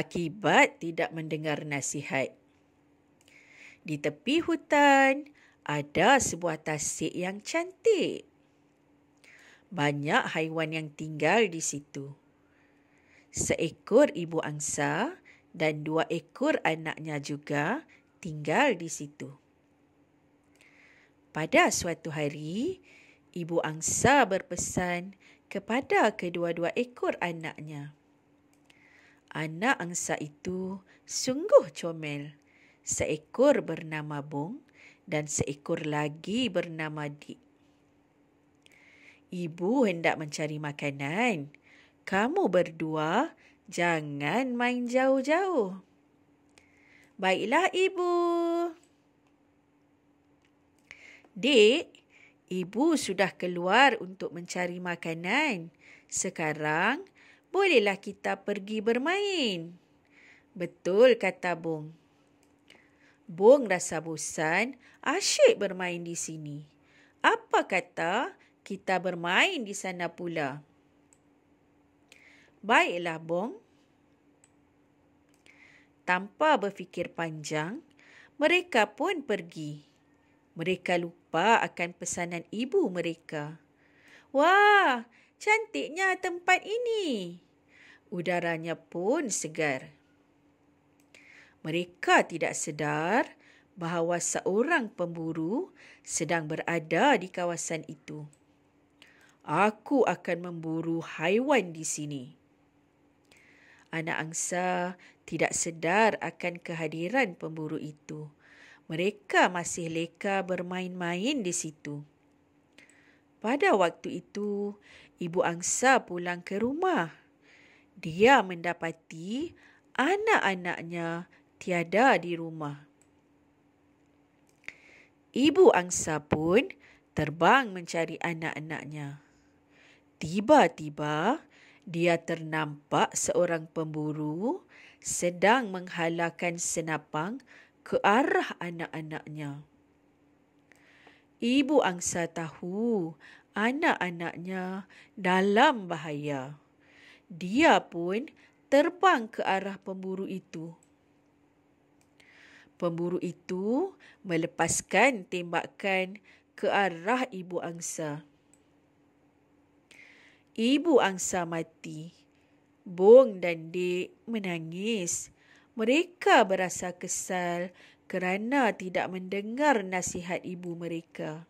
akibat tidak mendengar nasihat. Di tepi hutan ada sebuah tasik yang cantik. Banyak haiwan yang tinggal di situ. Seekor ibu angsa dan dua ekor anaknya juga tinggal di situ. Pada suatu hari, ibu angsa berpesan kepada kedua-dua ekor anaknya. Anak angsa itu sungguh comel. Seekor bernama Bong dan seekor lagi bernama Dik. Ibu hendak mencari makanan. Kamu berdua jangan main jauh-jauh. Baiklah ibu. Dik, ibu sudah keluar untuk mencari makanan. Sekarang, bolehlah kita pergi bermain. Betul kata Bong. Bong rasa bosan asyik bermain di sini. Apa kata kita bermain di sana pula? Baiklah Bong. Tanpa berfikir panjang, mereka pun pergi. Mereka lupa akan pesanan ibu mereka. Wah, Cantiknya tempat ini. Udaranya pun segar. Mereka tidak sedar bahawa seorang pemburu sedang berada di kawasan itu. Aku akan memburu haiwan di sini. Anak angsa tidak sedar akan kehadiran pemburu itu. Mereka masih leka bermain-main di situ. Pada waktu itu, ibu angsa pulang ke rumah. Dia mendapati anak-anaknya tiada di rumah. Ibu angsa pun terbang mencari anak-anaknya. Tiba-tiba, dia ternampak seorang pemburu sedang menghalakan senapang ke arah anak-anaknya ibu angsa tahu anak-anaknya dalam bahaya. Dia pun terbang ke arah pemburu itu. Pemburu itu melepaskan tembakan ke arah ibu angsa. Ibu angsa mati. Bong dan Dek menangis. Mereka berasa kesal kerana tidak mendengar nasihat ibu mereka.